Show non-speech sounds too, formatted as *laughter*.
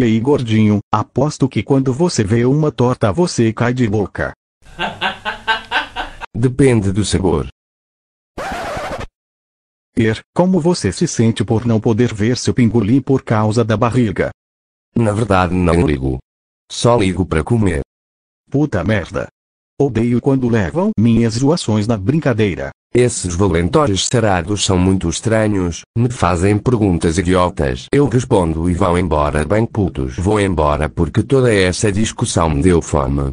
Ei gordinho, aposto que quando você vê uma torta você cai de boca. *laughs* Depende do sabor. Er, como você se sente por não poder ver seu pingolim por causa da barriga? Na verdade não ligo. Só ligo para comer. Puta merda. Odeio quando levam minhas zoações na brincadeira. Esses valentores sarados são muito estranhos, me fazem perguntas idiotas. Eu respondo e vão embora bem putos. Vou embora porque toda essa discussão me deu fome.